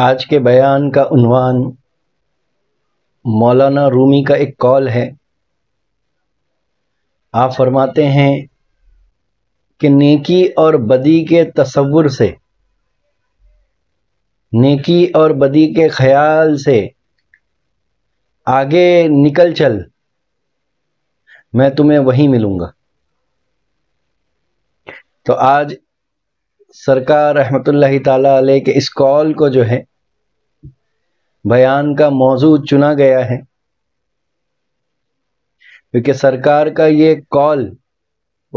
آج کے بیان کا عنوان مولانا رومی کا ایک کال ہے آپ فرماتے ہیں کہ نیکی اور بدی کے تصور سے نیکی اور بدی کے خیال سے آگے نکل چل میں تمہیں وہی ملوں گا تو آج سرکار رحمت اللہ تعالیٰ علیہ کے اس کال کو جو ہے بیان کا موضوع چنا گیا ہے کیونکہ سرکار کا یہ کال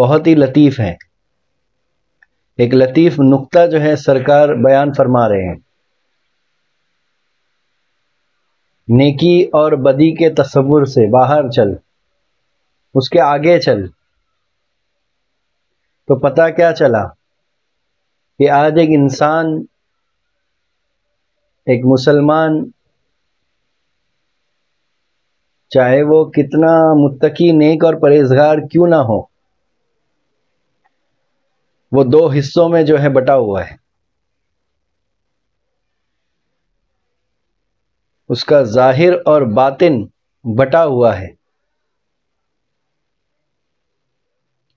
بہت ہی لطیف ہے ایک لطیف نکتہ جو ہے سرکار بیان فرما رہے ہیں نیکی اور بدی کے تصور سے باہر چل اس کے آگے چل تو پتہ کیا چلا کہ آج ایک انسان ایک مسلمان چاہے وہ کتنا متقی نیک اور پرہیزگار کیوں نہ ہو وہ دو حصوں میں جو ہے بٹا ہوا ہے اس کا ظاہر اور باطن بٹا ہوا ہے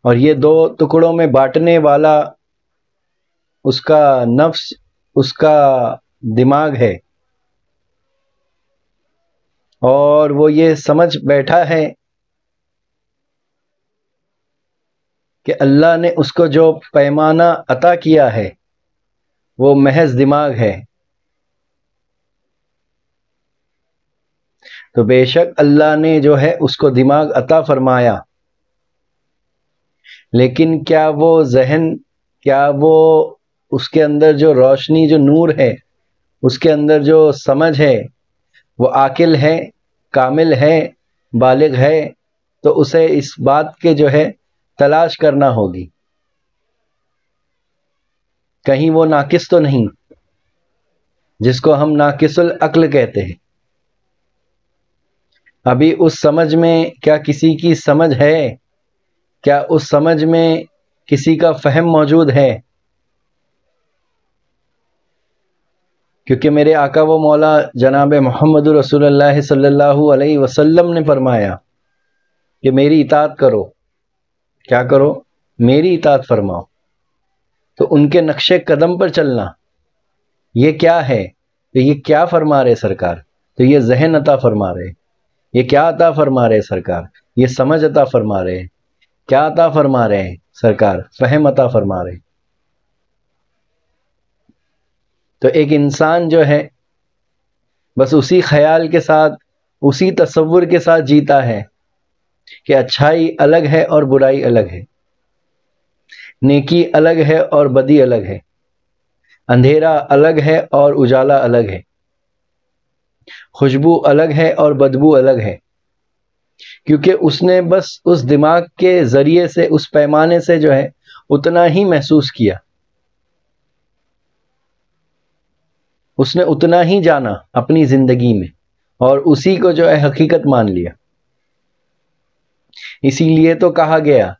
اور یہ دو ٹکڑوں میں بانٹنے والا اس کا نفس اس کا دماغ ہے اور وہ یہ سمجھ بیٹھا ہے کہ اللہ نے اس کو جو پیمانہ عطا کیا ہے وہ محض دماغ ہے تو بے شک اللہ نے جو ہے اس کو دماغ عطا فرمایا لیکن کیا وہ ذہن کیا وہ اس کے اندر جو روشنی جو نور ہے اس کے اندر جو سمجھ ہے وہ عاقل ہے کامل ہے بالغ ہے تو اسے اس بات کے جو ہے تلاش کرنا ہوگی کہیں وہ ناقص تو نہیں جس کو ہم ناقص العقل کہتے ہیں ابھی اس سمجھ میں کیا کسی کی سمجھ ہے کیا اس سمجھ میں کسی کا فہم موجود ہے کیونکہ میرے آقا و مولا جناب محمد رسول اللہ صلی اللہ علیہ وسلم نے فرمایا کہ میری اطاعت کرو کیا کرو میری اطاعت فرماؤ تو ان کے نقشے قدم پر چلنا یہ کیا ہے تو یہ کیا فرما رہے سرکار تو یہ ذہن عطا فرما رہے یہ کیا عطا فرما رہے سرکار یہ سمجھ عطا فرما رہے کیا عطا فرما رہے سرکار فہم عطا فرما رہے تو ایک انسان جو ہے بس اسی خیال کے ساتھ اسی تصور کے ساتھ جیتا ہے کہ اچھائی الگ ہے اور برائی الگ ہے نیکی الگ ہے اور بدی الگ ہے اندھیرا الگ ہے اور اجالا الگ ہے خوشبو الگ ہے اور بدبو الگ ہے کیونکہ اس نے بس اس دماغ کے ذریعے سے اس پیمانے سے جو ہے اتنا ہی محسوس کیا اس نے اتنا ہی جانا اپنی زندگی میں اور اسی کو جو ہے حقیقت مان لیا اسی لیے تو کہا گیا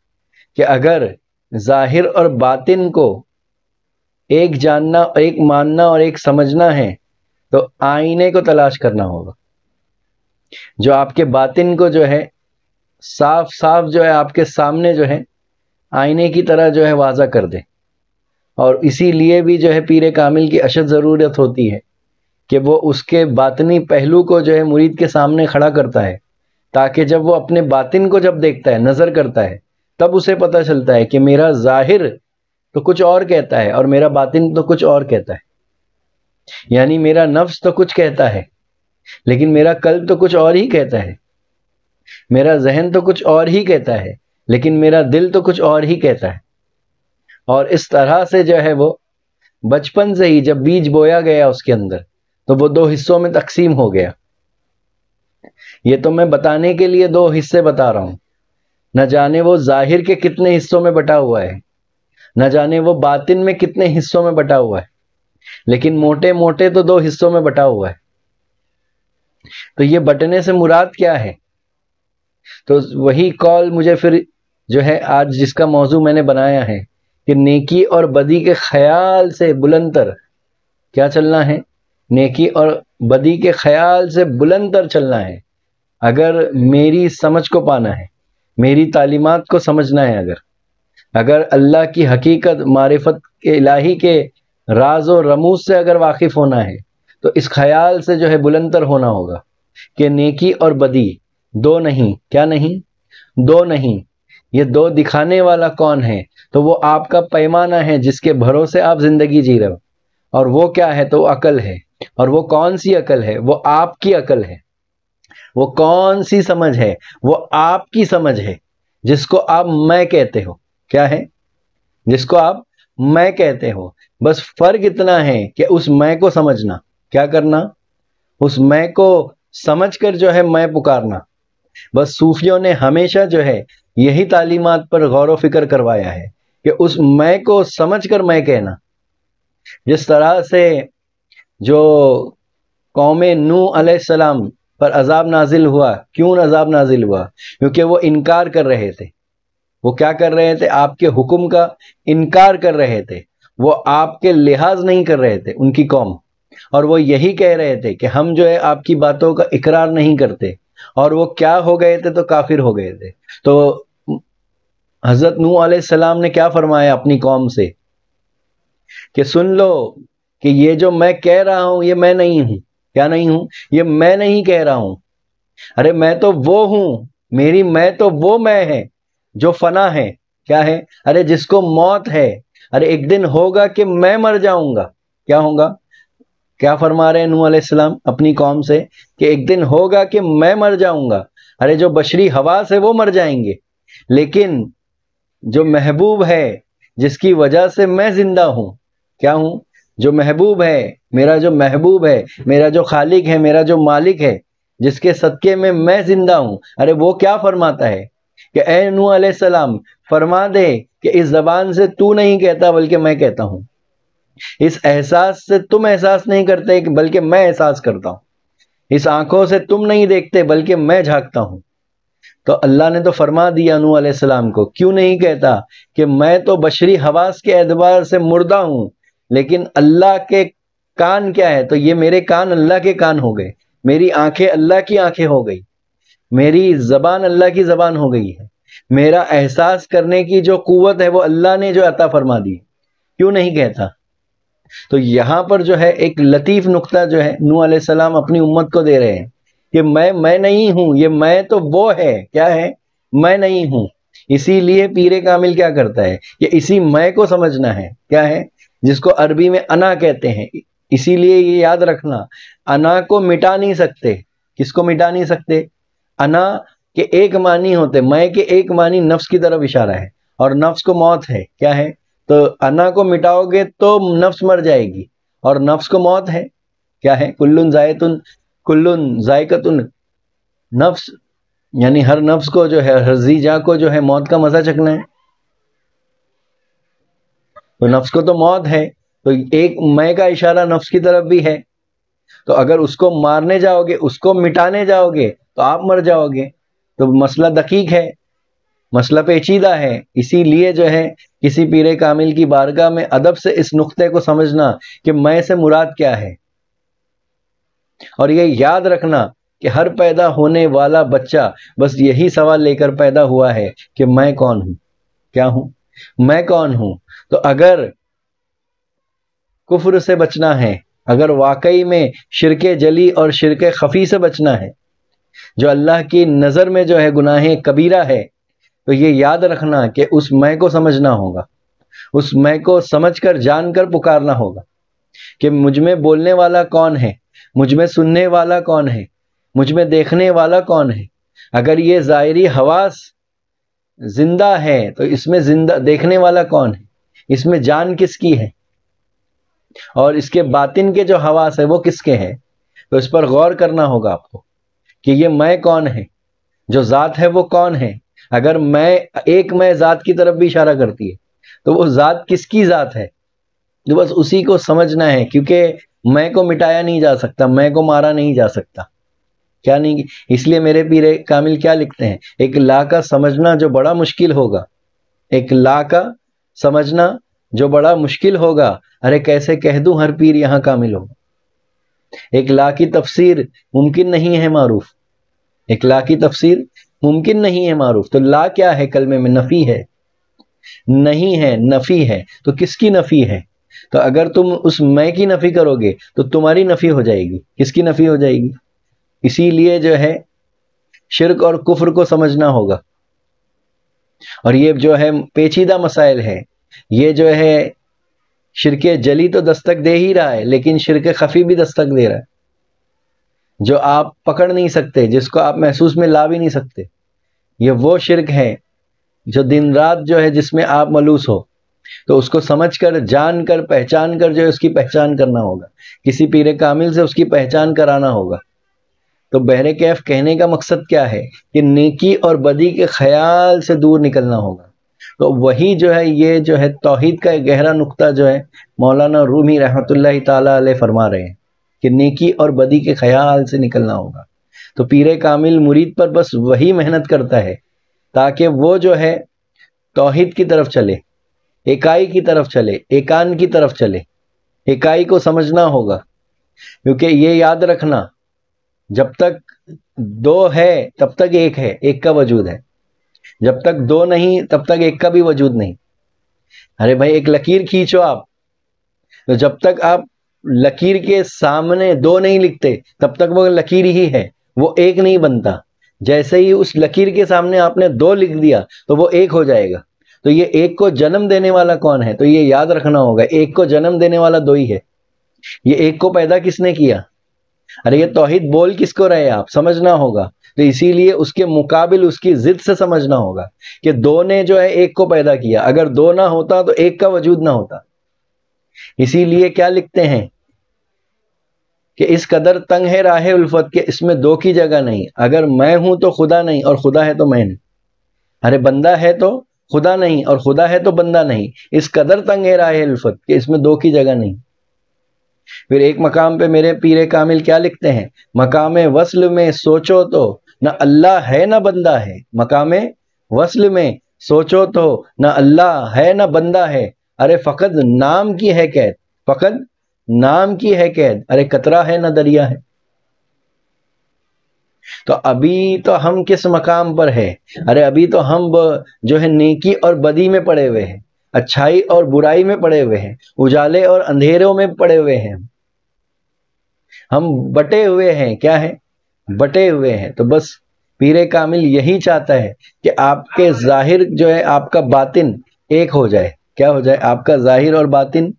کہ اگر ظاہر اور باطن کو ایک جاننا ایک ماننا اور ایک سمجھنا ہے تو آئینے کو تلاش کرنا ہوگا جو آپ کے باطن کو جو ہے صاف صاف جو ہے آپ کے سامنے جو ہے آئینے کی طرح جو ہے واضح کر دے اور اسی لیے بھی جو ہے پیر کامل کی اشد ضرورت ہوتی ہے کہ وہ اس کے باطنی پہلو کو جو ہے مرید کے سامنے کھڑا کرتا ہے تاکہ جب وہ اپنے باطن کو جب دیکھتا ہے نظر کرتا ہے تب اسے پتہ چلتا ہے کہ میرا ظاہر تو کچھ اور کہتا ہے اور میرا باطن تو کچھ اور کہتا ہے یعنی میرا نفس تو کچھ کہتا ہے لیکن میرا قلب تو کچھ اور ہی کہتا ہے میرا ذہن تو کچھ اور ہی کہتا ہے لیکن میرا دل تو کچھ اور ہی کہتا ہے اور اس طرح سے جو ہے وہ بچپن سے ہی جب بیج بویا گیا اس کے اندر تو وہ دو حصوں میں تقسیم ہو گیا یہ تو میں بتانے کے لیے دو حصے بتا رہا ہوں نہ جانے وہ ظاہر کے کتنے حصوں میں بٹا ہوا ہے نہ جانے وہ باطن میں کتنے حصوں میں بٹا ہوا ہے لیکن موٹے موٹے تو دو حصوں میں بٹا ہوا ہے تو یہ بٹنے سے مراد کیا ہے تو وہی کال مجھے پھر جو ہے آج جس کا موضوع میں نے بنایا ہے کہ نیکی اور بدی کے خیال سے بلندر کیا چلنا ہے نیکی اور بدی کے خیال سے بلندر چلنا ہے اگر میری سمجھ کو پانا ہے میری تعلیمات کو سمجھنا ہے اگر اگر اللہ کی حقیقت معرفت کے الہی کے راز و رموز سے اگر واقف ہونا ہے تو اس خیال سے جو ہے بلندر ہونا ہوگا کہ نیکی اور بدی دو نہیں کیا نہیں دو نہیں یہ دو دکھانے والا کون ہے تو وہ آپ کا پیمانہ ہے جس کے بھرو سے آپ زندگی جی رہے ہو اور وہ کیا ہے تو عقل ہے اور وہ کون سی عقل ہے وہ آپ کی عقل ہے وہ کون سی سمجھ ہے وہ آپ کی سمجھ ہے جس کو آپ میں کہتے ہو کیا ہے جس کو آپ میں کہتے ہو بس فرق اتنا ہے کہ اس میں کو سمجھنا کیا کرنا اس میں کو سمجھ کر جو ہے میں پکارنا بس صوفیوں نے ہمیشہ جو ہے یہی تعلیمات پر غور و فکر کروایا ہے کہ اس میں کو سمجھ کر میں کہنا جس طرح سے جو قوم نو علیہ السلام پر عذاب نازل ہوا کیوں عذاب نازل ہوا کیونکہ وہ انکار کر رہے تھے وہ کیا کر رہے تھے آپ کے حکم کا انکار کر رہے تھے وہ آپ کے لحاظ نہیں کر رہے تھے ان کی قوم اور وہ یہی کہہ رہے تھے کہ ہم جو ہے آپ کی باتوں کا اقرار نہیں کرتے اور وہ کیا ہو گئے تھے تو کافر ہو گئے تھے تو حضرت نو علیہ السلام نے کیا فرمایا اپنی قوم سے کہ سن لو کہ یہ جو میں کہہ رہا ہوں یہ میں نہیں ہوں کیا نہیں ہوں یہ میں نہیں کہہ رہا ہوں ارے میں تو وہ ہوں میری میں تو وہ میں ہے جو فنا ہے کیا ہے ارے جس کو موت ہے ارے ایک دن ہوگا کہ میں مر جاؤں گا کیا ہوں گا کیا فرما رہے ہیں نو علیہ السلام اپنی قوم سے کہ ایک دن ہوگا کہ میں مر جاؤں گا ارے جو بشری حواس ہے وہ مر جائیں گے لیکن جو محبوب ہے جس کی وجہ سے میں زندہ ہوں کیا ہوں جو محبوب ہے میرا جو محبوب ہے میرا جو خالق ہے میرا جو مالک ہے جس کے صدقے میں میں زندہ ہوں ارے وہ کیا فرماتا ہے کہ اے نو علیہ السلام فرما دے کہ اس زبان سے تو نہیں کہتا بلکہ میں کہتا ہوں اس احساس سے تم احساس نہیں کرتے بلکہ میں احساس کرتا ہوں اس آنکھوں سے تم نہیں دیکھتے بلکہ میں جھاگتا ہوں تو اللہ نے تو فرما دیا نو علیہ السلام کو کیوں نہیں کہتا کہ میں تو بشری حواس کے اعتبار سے مردہ ہوں لیکن اللہ کے کان کیا ہے تو یہ میرے کان اللہ کے کان ہو گئے میری آنکھیں اللہ کی آنکھیں ہو گئی میری زبان اللہ کی زبان ہو گئی ہے میرا احساس کرنے کی جو قوت ہے وہ اللہ نے جو عطا فرما دی کیوں نہیں کہتا تو یہاں پر جو ہے ایک لطیف نقطہ جو ہے نو علیہ السلام اپنی امت کو دے رہے ہیں کہ میں میں نہیں ہوں یہ میں تو وہ ہے کیا ہے میں نہیں ہوں اسی لیے پیر کامل کیا کرتا ہے کہ اسی میں کو سمجھنا ہے کیا ہے جس کو عربی میں انا کہتے ہیں اسی لیے یہ یاد رکھنا انا کو مٹا نہیں سکتے کس کو مٹا نہیں سکتے انا کے ایک معنی ہوتے میں کے ایک معنی نفس کی طرف اشارہ ہے اور نفس کو موت ہے کیا ہے تو انا کو مٹاؤ گے تو نفس مر جائے گی اور نفس کو موت ہے کیا ہے کلن زائتن کلن ذائقۃن نفس یعنی ہر نفس کو جو ہے ہر زیجا کو جو ہے موت کا مزہ چکھنا ہے تو نفس کو تو موت ہے تو ایک میں کا اشارہ نفس کی طرف بھی ہے تو اگر اس کو مارنے جاؤ گے اس کو مٹانے جاؤ گے تو آپ مر جاؤ گے تو مسئلہ دقیق ہے مسئلہ پیچیدہ ہے اسی لیے جو ہے کسی پیر کامل کی بارگاہ میں ادب سے اس نقطے کو سمجھنا کہ میں سے مراد کیا ہے اور یہ یاد رکھنا کہ ہر پیدا ہونے والا بچہ بس یہی سوال لے کر پیدا ہوا ہے کہ میں کون ہوں کیا ہوں میں کون ہوں تو اگر کفر سے بچنا ہے اگر واقعی میں شرک جلی اور شرک خفی سے بچنا ہے جو اللہ کی نظر میں جو ہے گناہ کبیرہ ہے تو یہ یاد رکھنا کہ اس میں کو سمجھنا ہوگا اس میں کو سمجھ کر جان کر پکارنا ہوگا کہ مجھ میں بولنے والا کون ہے مجھ میں سننے والا کون ہے مجھ میں دیکھنے والا کون ہے اگر یہ ظاہری حواس زندہ ہے تو اس میں زندہ دیکھنے والا کون ہے اس میں جان کس کی ہے اور اس کے باطن کے جو حواس ہے وہ کس کے ہیں تو اس پر غور کرنا ہوگا آپ کو کہ یہ میں کون ہے جو ذات ہے وہ کون ہے اگر میں ایک میں ذات کی طرف بھی اشارہ کرتی ہے تو وہ ذات کس کی ذات ہے جو بس اسی کو سمجھنا ہے کیونکہ میں کو مٹایا نہیں جا سکتا میں کو مارا نہیں جا سکتا کیا نہیں اس لیے میرے پیر کامل کیا لکھتے ہیں ایک لا کا سمجھنا جو بڑا مشکل ہوگا ایک لا کا سمجھنا جو بڑا مشکل ہوگا ارے کیسے کہہ دوں ہر پیر یہاں کامل ہوگا ایک لا کی تفسیر ممکن نہیں ہے معروف ایک لا کی تفسیر ممکن نہیں ہے معروف تو لا کیا ہے کلمے میں نفی ہے نہیں ہے نفی ہے تو کس کی نفی ہے تو اگر تم اس میں کی نفی کرو گے تو تمہاری نفی ہو جائے گی کس کی نفی ہو جائے گی اسی لیے جو ہے شرک اور کفر کو سمجھنا ہوگا اور یہ جو ہے پیچیدہ مسائل ہے یہ جو ہے شرک جلی تو دستک دے ہی رہا ہے لیکن شرک خفی بھی دستک دے رہا ہے جو آپ پکڑ نہیں سکتے جس کو آپ محسوس میں لا بھی نہیں سکتے یہ وہ شرک ہے جو دن رات جو ہے جس میں آپ ملوث ہو تو اس کو سمجھ کر جان کر پہچان کر جو ہے اس کی پہچان کرنا ہوگا کسی پیر کامل سے اس کی پہچان کرانا ہوگا تو بحر کیف کہنے کا مقصد کیا ہے کہ نیکی اور بدی کے خیال سے دور نکلنا ہوگا تو وہی جو ہے یہ جو ہے توحید کا ایک گہرا نقطہ جو ہے مولانا رومی رحمۃ اللہ تعالیٰ علیہ فرما رہے ہیں کہ نیکی اور بدی کے خیال سے نکلنا ہوگا تو پیر کامل مرید پر بس وہی محنت کرتا ہے تاکہ وہ جو ہے توحید کی طرف چلے اکائی کی طرف چلے ایکان کی طرف چلے اکائی کو سمجھنا ہوگا کیونکہ یہ یاد رکھنا جب تک دو ہے تب تک ایک ہے ایک کا وجود ہے جب تک دو نہیں تب تک ایک کا بھی وجود نہیں ارے بھائی ایک لکیر کھینچو آپ تو جب تک آپ لکیر کے سامنے دو نہیں لکھتے تب تک وہ لکیر ہی ہے وہ ایک نہیں بنتا جیسے ہی اس لکیر کے سامنے آپ نے دو لکھ دیا تو وہ ایک ہو جائے گا تو یہ ایک کو جنم دینے والا کون ہے تو یہ یاد رکھنا ہوگا ایک کو جنم دینے والا دو ہی ہے یہ ایک کو پیدا کس نے کیا ارے یہ توحید بول کس کو رہے آپ سمجھنا ہوگا تو اسی لیے اس کے مقابل اس کی ضد سے سمجھنا ہوگا کہ دو نے جو ہے ایک کو پیدا کیا اگر دو نہ ہوتا تو ایک کا وجود نہ ہوتا اسی لیے کیا لکھتے ہیں کہ اس قدر تنگ ہے راہ الفت کے اس میں دو کی جگہ نہیں اگر میں ہوں تو خدا نہیں اور خدا ہے تو میں نہیں ارے بندہ ہے تو خدا نہیں اور خدا ہے تو بندہ نہیں اس قدر تنگ ہے راہ الفت کہ اس میں دو کی جگہ نہیں پھر ایک مقام پہ میرے پیرے کامل کیا لکھتے ہیں مقام وصل میں سوچو تو نہ اللہ ہے نہ بندہ ہے مقام وصل میں سوچو تو نہ اللہ ہے نہ بندہ ہے ارے فقط نام کی ہے قید فقط نام کی ہے قید ارے قطرہ ہے نہ دریا ہے تو ابھی تو ہم کس مقام پر ہے ارے ابھی تو ہم جو ہے نیکی اور بدی میں پڑے ہوئے ہیں اچھائی اور برائی میں پڑے ہوئے ہیں اجالے اور اندھیروں میں پڑے ہوئے ہیں ہم بٹے ہوئے ہیں کیا ہے بٹے ہوئے ہیں تو بس پیر کامل یہی چاہتا ہے کہ آپ کے ظاہر جو ہے آپ کا باطن ایک ہو جائے کیا ہو جائے آپ کا ظاہر اور باطن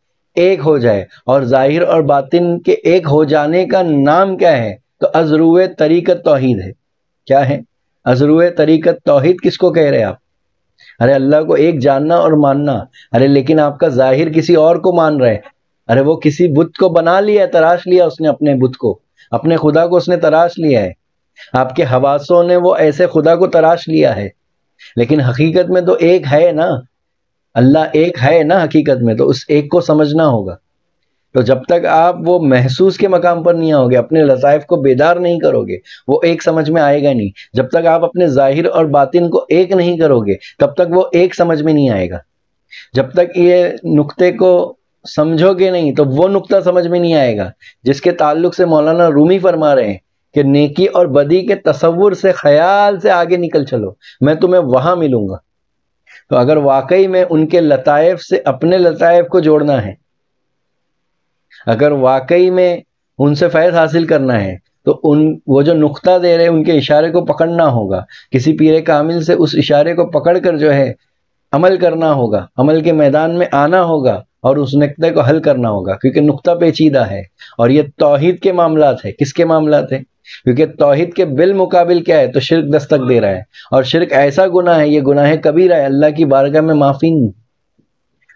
ایک ہو جائے اور ظاہر اور باطن کے ایک ہو جانے کا نام کیا ہے تو ازرو طریقت توحید ہے کیا ہے ازرو طریقت توحید کس کو کہہ رہے آپ ارے اللہ کو ایک جاننا اور ماننا ارے لیکن آپ کا ظاہر کسی اور کو مان رہے ارے وہ کسی بت کو بنا لیا تراش لیا اس نے اپنے بت کو اپنے خدا کو اس نے تراش لیا ہے آپ کے حواسوں نے وہ ایسے خدا کو تراش لیا ہے لیکن حقیقت میں تو ایک ہے نا اللہ ایک ہے نا حقیقت میں تو اس ایک کو سمجھنا ہوگا تو جب تک آپ وہ محسوس کے مقام پر نہیں آؤ گے اپنے لطائف کو بیدار نہیں کرو گے وہ ایک سمجھ میں آئے گا نہیں جب تک آپ اپنے ظاہر اور باطن کو ایک نہیں کرو گے تب تک وہ ایک سمجھ میں نہیں آئے گا جب تک یہ نقطے کو سمجھو گے نہیں تو وہ نقطہ سمجھ میں نہیں آئے گا جس کے تعلق سے مولانا رومی فرما رہے ہیں کہ نیکی اور بدی کے تصور سے خیال سے آگے نکل چلو میں تمہیں وہاں ملوں گا تو اگر واقعی میں ان کے لطائف سے اپنے لطائف کو جوڑنا ہے اگر واقعی میں ان سے فیض حاصل کرنا ہے تو ان وہ جو نقطہ دے رہے ان کے اشارے کو پکڑنا ہوگا کسی پیر کامل سے اس اشارے کو پکڑ کر جو ہے عمل کرنا ہوگا عمل کے میدان میں آنا ہوگا اور اس نقطے کو حل کرنا ہوگا کیونکہ نقطہ پیچیدہ ہے اور یہ توحید کے معاملات ہے کس کے معاملات ہیں کیونکہ توحید کے بالمقابل کیا ہے تو شرک دستک دے رہا ہے اور شرک ایسا گناہ ہے یہ گناہ کبھی ہے اللہ کی بارگاہ میں معافی نہیں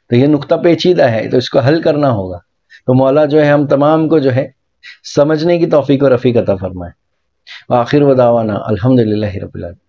تو یہ نقطہ پیچیدہ ہے تو اس کو حل کرنا ہوگا تو مولا جو ہے ہم تمام کو جو ہے سمجھنے کی توفیق و رفیق عطا فرمائے آخر و دعوانا الحمد للہ رب العالمین